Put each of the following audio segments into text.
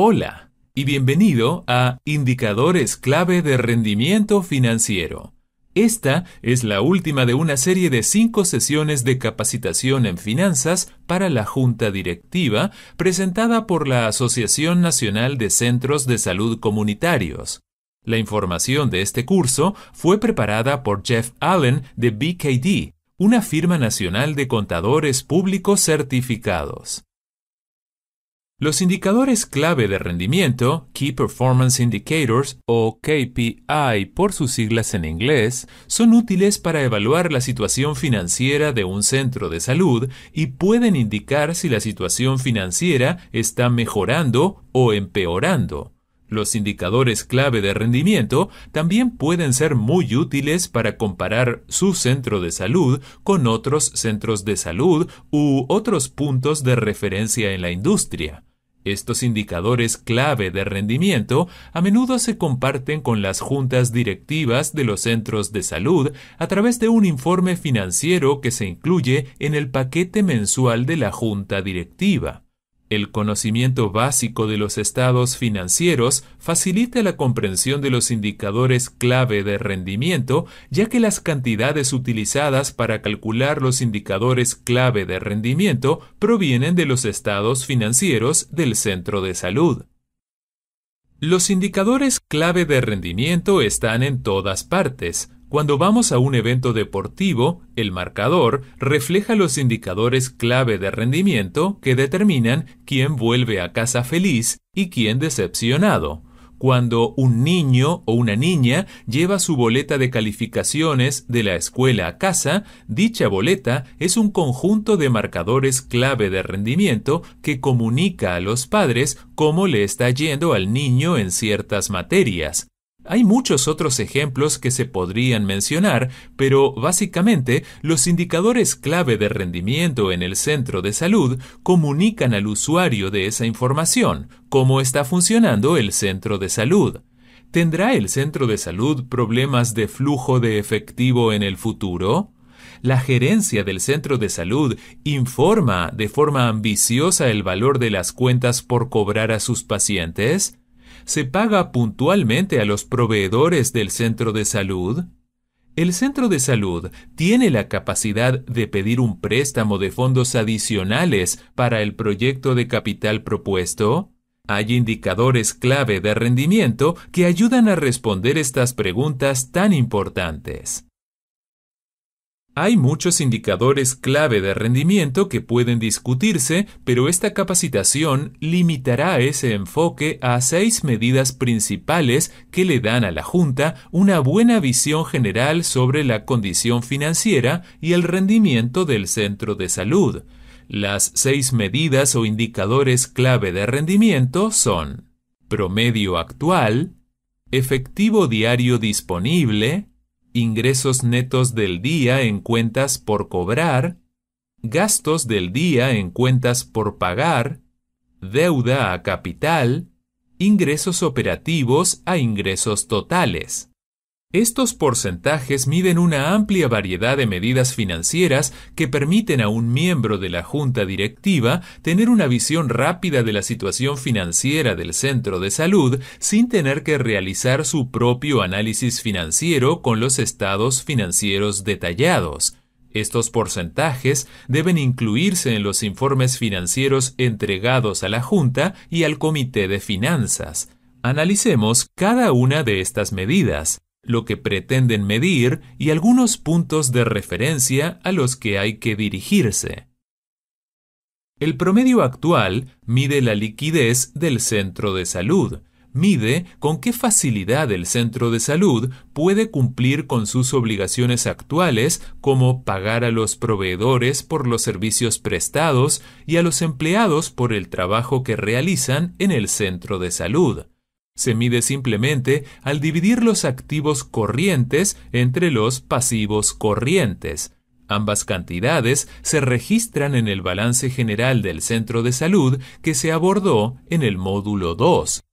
Hola y bienvenido a Indicadores clave de rendimiento financiero. Esta es la última de una serie de cinco sesiones de capacitación en finanzas para la Junta Directiva presentada por la Asociación Nacional de Centros de Salud Comunitarios. La información de este curso fue preparada por Jeff Allen de BKD, una firma nacional de contadores públicos certificados. Los indicadores clave de rendimiento, Key Performance Indicators o KPI por sus siglas en inglés, son útiles para evaluar la situación financiera de un centro de salud y pueden indicar si la situación financiera está mejorando o empeorando. Los indicadores clave de rendimiento también pueden ser muy útiles para comparar su centro de salud con otros centros de salud u otros puntos de referencia en la industria. Estos indicadores clave de rendimiento a menudo se comparten con las juntas directivas de los centros de salud a través de un informe financiero que se incluye en el paquete mensual de la junta directiva. El conocimiento básico de los estados financieros facilita la comprensión de los indicadores clave de rendimiento, ya que las cantidades utilizadas para calcular los indicadores clave de rendimiento provienen de los estados financieros del centro de salud. Los indicadores clave de rendimiento están en todas partes, cuando vamos a un evento deportivo, el marcador refleja los indicadores clave de rendimiento que determinan quién vuelve a casa feliz y quién decepcionado. Cuando un niño o una niña lleva su boleta de calificaciones de la escuela a casa, dicha boleta es un conjunto de marcadores clave de rendimiento que comunica a los padres cómo le está yendo al niño en ciertas materias. Hay muchos otros ejemplos que se podrían mencionar, pero básicamente los indicadores clave de rendimiento en el centro de salud comunican al usuario de esa información cómo está funcionando el centro de salud. ¿Tendrá el centro de salud problemas de flujo de efectivo en el futuro? la gerencia del centro de salud informa de forma ambiciosa el valor de las cuentas por cobrar a sus pacientes? ¿Se paga puntualmente a los proveedores del centro de salud? ¿El centro de salud tiene la capacidad de pedir un préstamo de fondos adicionales para el proyecto de capital propuesto? Hay indicadores clave de rendimiento que ayudan a responder estas preguntas tan importantes. Hay muchos indicadores clave de rendimiento que pueden discutirse, pero esta capacitación limitará ese enfoque a seis medidas principales que le dan a la Junta una buena visión general sobre la condición financiera y el rendimiento del centro de salud. Las seis medidas o indicadores clave de rendimiento son promedio actual, efectivo diario disponible, ingresos netos del día en cuentas por cobrar, gastos del día en cuentas por pagar, deuda a capital, ingresos operativos a ingresos totales. Estos porcentajes miden una amplia variedad de medidas financieras que permiten a un miembro de la junta directiva tener una visión rápida de la situación financiera del centro de salud sin tener que realizar su propio análisis financiero con los estados financieros detallados. Estos porcentajes deben incluirse en los informes financieros entregados a la Junta y al Comité de Finanzas. Analicemos cada una de estas medidas lo que pretenden medir y algunos puntos de referencia a los que hay que dirigirse. El promedio actual mide la liquidez del centro de salud, mide con qué facilidad el centro de salud puede cumplir con sus obligaciones actuales como pagar a los proveedores por los servicios prestados y a los empleados por el trabajo que realizan en el centro de salud. Se mide simplemente al dividir los activos corrientes entre los pasivos corrientes. Ambas cantidades se registran en el balance general del centro de salud que se abordó en el módulo 2.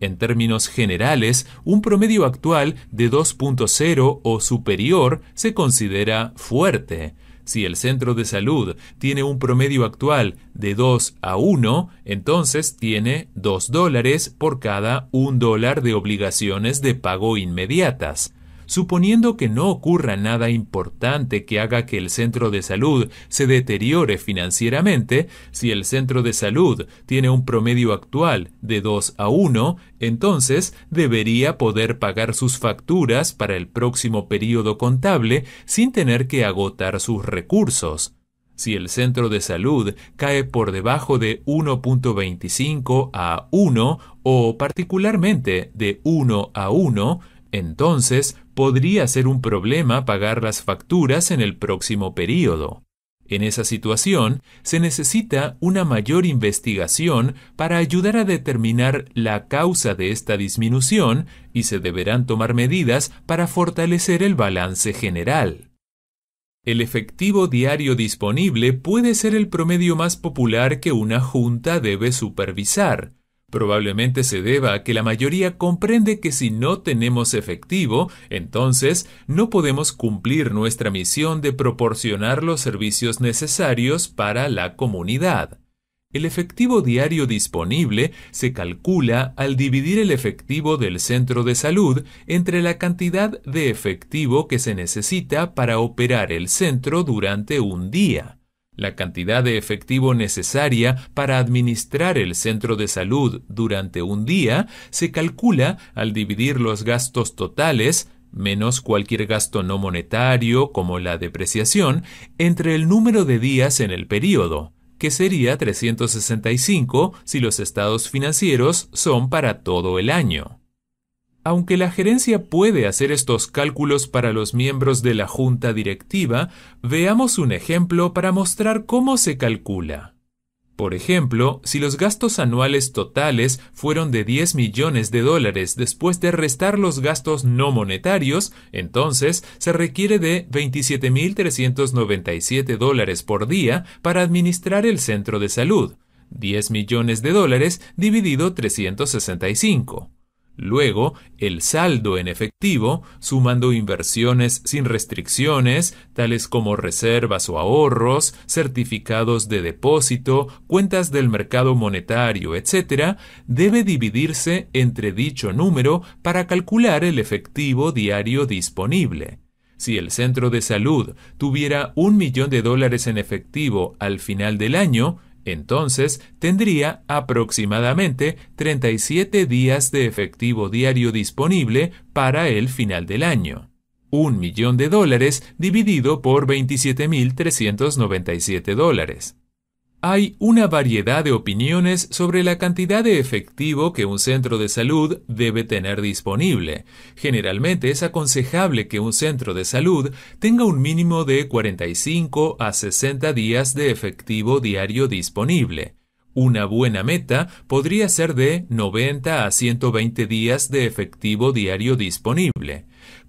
En términos generales, un promedio actual de 2.0 o superior se considera fuerte. Si el centro de salud tiene un promedio actual de 2 a 1, entonces tiene 2 dólares por cada 1 dólar de obligaciones de pago inmediatas. Suponiendo que no ocurra nada importante que haga que el centro de salud se deteriore financieramente, si el centro de salud tiene un promedio actual de 2 a 1, entonces debería poder pagar sus facturas para el próximo período contable sin tener que agotar sus recursos. Si el centro de salud cae por debajo de 1.25 a 1 o particularmente de 1 a 1, entonces podría ser un problema pagar las facturas en el próximo período. En esa situación, se necesita una mayor investigación para ayudar a determinar la causa de esta disminución y se deberán tomar medidas para fortalecer el balance general. El efectivo diario disponible puede ser el promedio más popular que una junta debe supervisar, Probablemente se deba a que la mayoría comprende que si no tenemos efectivo, entonces no podemos cumplir nuestra misión de proporcionar los servicios necesarios para la comunidad. El efectivo diario disponible se calcula al dividir el efectivo del centro de salud entre la cantidad de efectivo que se necesita para operar el centro durante un día la cantidad de efectivo necesaria para administrar el centro de salud durante un día se calcula al dividir los gastos totales, menos cualquier gasto no monetario como la depreciación, entre el número de días en el periodo, que sería 365 si los estados financieros son para todo el año. Aunque la gerencia puede hacer estos cálculos para los miembros de la junta directiva, veamos un ejemplo para mostrar cómo se calcula. Por ejemplo, si los gastos anuales totales fueron de 10 millones de dólares después de restar los gastos no monetarios, entonces se requiere de 27.397 dólares por día para administrar el centro de salud, 10 millones de dólares dividido 365. Luego, el saldo en efectivo, sumando inversiones sin restricciones, tales como reservas o ahorros, certificados de depósito, cuentas del mercado monetario, etc., debe dividirse entre dicho número para calcular el efectivo diario disponible. Si el centro de salud tuviera un millón de dólares en efectivo al final del año, entonces tendría aproximadamente 37 días de efectivo diario disponible para el final del año. Un millón de dólares dividido por 27.397 dólares. Hay una variedad de opiniones sobre la cantidad de efectivo que un centro de salud debe tener disponible. Generalmente es aconsejable que un centro de salud tenga un mínimo de 45 a 60 días de efectivo diario disponible. Una buena meta podría ser de 90 a 120 días de efectivo diario disponible.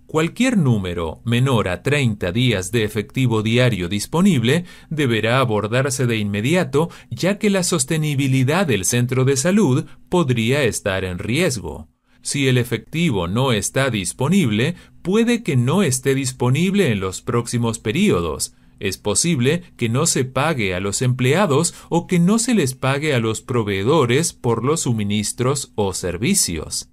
Cualquier número menor a 30 días de efectivo diario disponible deberá abordarse de inmediato ya que la sostenibilidad del centro de salud podría estar en riesgo. Si el efectivo no está disponible, puede que no esté disponible en los próximos periodos. Es posible que no se pague a los empleados o que no se les pague a los proveedores por los suministros o servicios.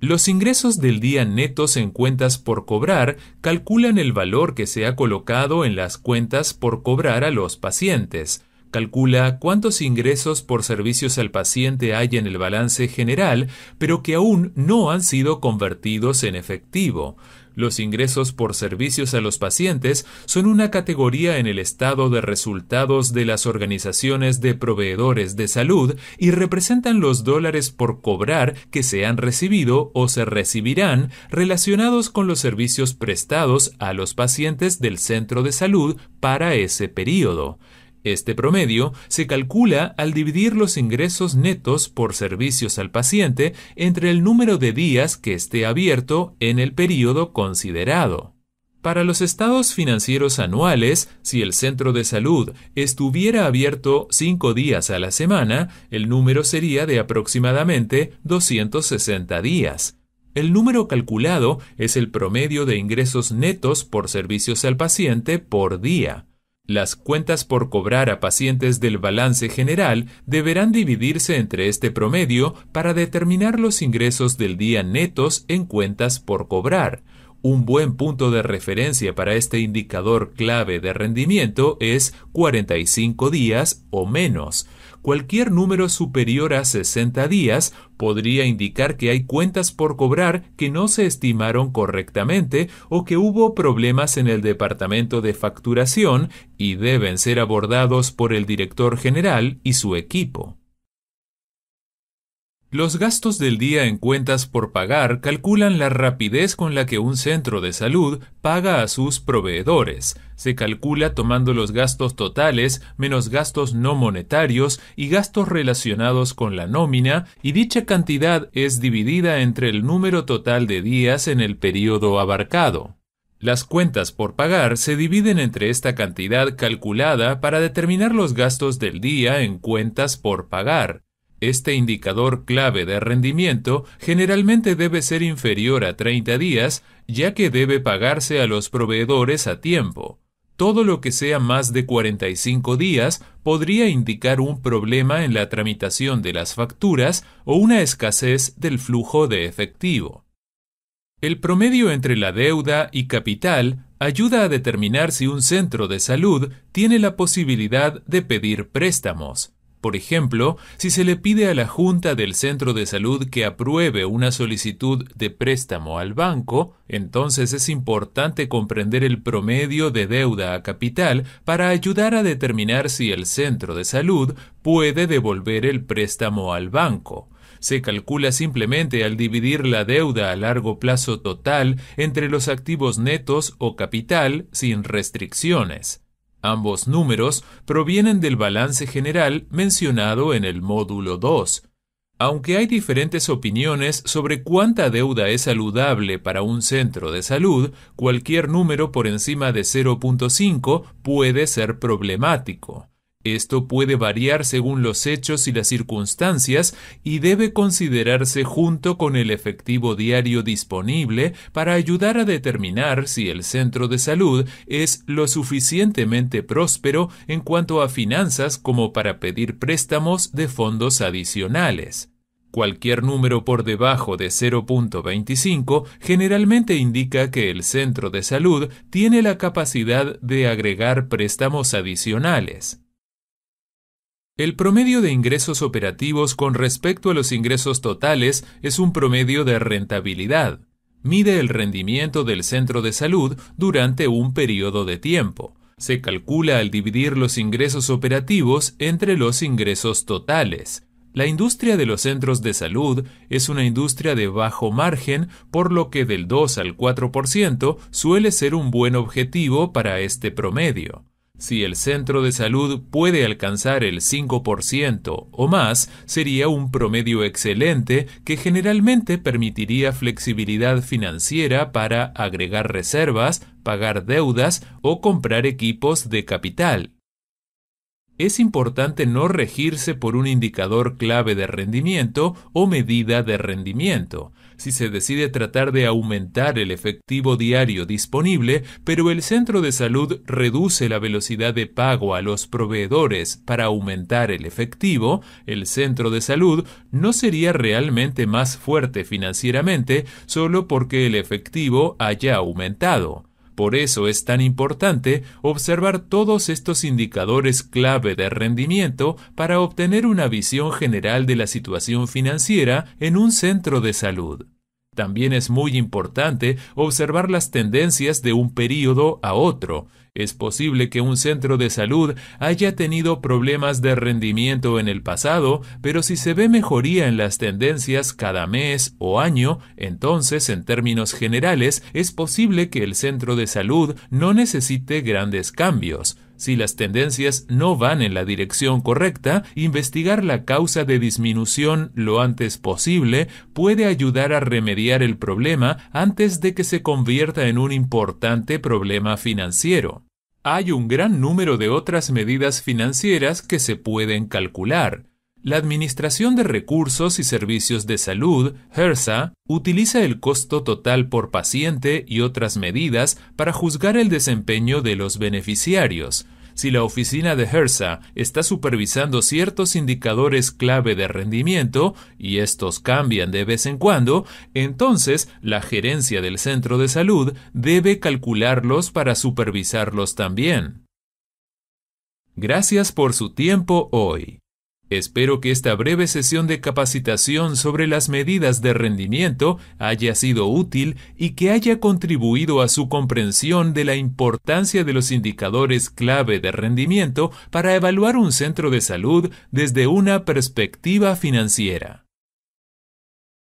Los ingresos del día netos en cuentas por cobrar calculan el valor que se ha colocado en las cuentas por cobrar a los pacientes. Calcula cuántos ingresos por servicios al paciente hay en el balance general, pero que aún no han sido convertidos en efectivo. Los ingresos por servicios a los pacientes son una categoría en el estado de resultados de las organizaciones de proveedores de salud y representan los dólares por cobrar que se han recibido o se recibirán relacionados con los servicios prestados a los pacientes del centro de salud para ese periodo. Este promedio se calcula al dividir los ingresos netos por servicios al paciente entre el número de días que esté abierto en el período considerado. Para los estados financieros anuales, si el centro de salud estuviera abierto 5 días a la semana, el número sería de aproximadamente 260 días. El número calculado es el promedio de ingresos netos por servicios al paciente por día. Las cuentas por cobrar a pacientes del balance general deberán dividirse entre este promedio para determinar los ingresos del día netos en cuentas por cobrar. Un buen punto de referencia para este indicador clave de rendimiento es 45 días o menos. Cualquier número superior a 60 días podría indicar que hay cuentas por cobrar que no se estimaron correctamente o que hubo problemas en el departamento de facturación y deben ser abordados por el director general y su equipo. Los gastos del día en cuentas por pagar calculan la rapidez con la que un centro de salud paga a sus proveedores. Se calcula tomando los gastos totales menos gastos no monetarios y gastos relacionados con la nómina y dicha cantidad es dividida entre el número total de días en el periodo abarcado. Las cuentas por pagar se dividen entre esta cantidad calculada para determinar los gastos del día en cuentas por pagar. Este indicador clave de rendimiento generalmente debe ser inferior a 30 días, ya que debe pagarse a los proveedores a tiempo. Todo lo que sea más de 45 días podría indicar un problema en la tramitación de las facturas o una escasez del flujo de efectivo. El promedio entre la deuda y capital ayuda a determinar si un centro de salud tiene la posibilidad de pedir préstamos. Por ejemplo, si se le pide a la Junta del Centro de Salud que apruebe una solicitud de préstamo al banco, entonces es importante comprender el promedio de deuda a capital para ayudar a determinar si el centro de salud puede devolver el préstamo al banco. Se calcula simplemente al dividir la deuda a largo plazo total entre los activos netos o capital sin restricciones. Ambos números provienen del balance general mencionado en el módulo 2. Aunque hay diferentes opiniones sobre cuánta deuda es saludable para un centro de salud, cualquier número por encima de 0.5 puede ser problemático. Esto puede variar según los hechos y las circunstancias y debe considerarse junto con el efectivo diario disponible para ayudar a determinar si el centro de salud es lo suficientemente próspero en cuanto a finanzas como para pedir préstamos de fondos adicionales. Cualquier número por debajo de 0.25 generalmente indica que el centro de salud tiene la capacidad de agregar préstamos adicionales. El promedio de ingresos operativos con respecto a los ingresos totales es un promedio de rentabilidad. Mide el rendimiento del centro de salud durante un periodo de tiempo. Se calcula al dividir los ingresos operativos entre los ingresos totales. La industria de los centros de salud es una industria de bajo margen, por lo que del 2 al 4% suele ser un buen objetivo para este promedio. Si el centro de salud puede alcanzar el 5% o más, sería un promedio excelente que generalmente permitiría flexibilidad financiera para agregar reservas, pagar deudas o comprar equipos de capital. Es importante no regirse por un indicador clave de rendimiento o medida de rendimiento, si se decide tratar de aumentar el efectivo diario disponible, pero el centro de salud reduce la velocidad de pago a los proveedores para aumentar el efectivo, el centro de salud no sería realmente más fuerte financieramente solo porque el efectivo haya aumentado. Por eso es tan importante observar todos estos indicadores clave de rendimiento para obtener una visión general de la situación financiera en un centro de salud. También es muy importante observar las tendencias de un período a otro. Es posible que un centro de salud haya tenido problemas de rendimiento en el pasado, pero si se ve mejoría en las tendencias cada mes o año, entonces en términos generales es posible que el centro de salud no necesite grandes cambios. Si las tendencias no van en la dirección correcta, investigar la causa de disminución lo antes posible puede ayudar a remediar el problema antes de que se convierta en un importante problema financiero. Hay un gran número de otras medidas financieras que se pueden calcular. La Administración de Recursos y Servicios de Salud, HERSA, utiliza el costo total por paciente y otras medidas para juzgar el desempeño de los beneficiarios. Si la oficina de HERSA está supervisando ciertos indicadores clave de rendimiento, y estos cambian de vez en cuando, entonces la gerencia del centro de salud debe calcularlos para supervisarlos también. Gracias por su tiempo hoy. Espero que esta breve sesión de capacitación sobre las medidas de rendimiento haya sido útil y que haya contribuido a su comprensión de la importancia de los indicadores clave de rendimiento para evaluar un centro de salud desde una perspectiva financiera.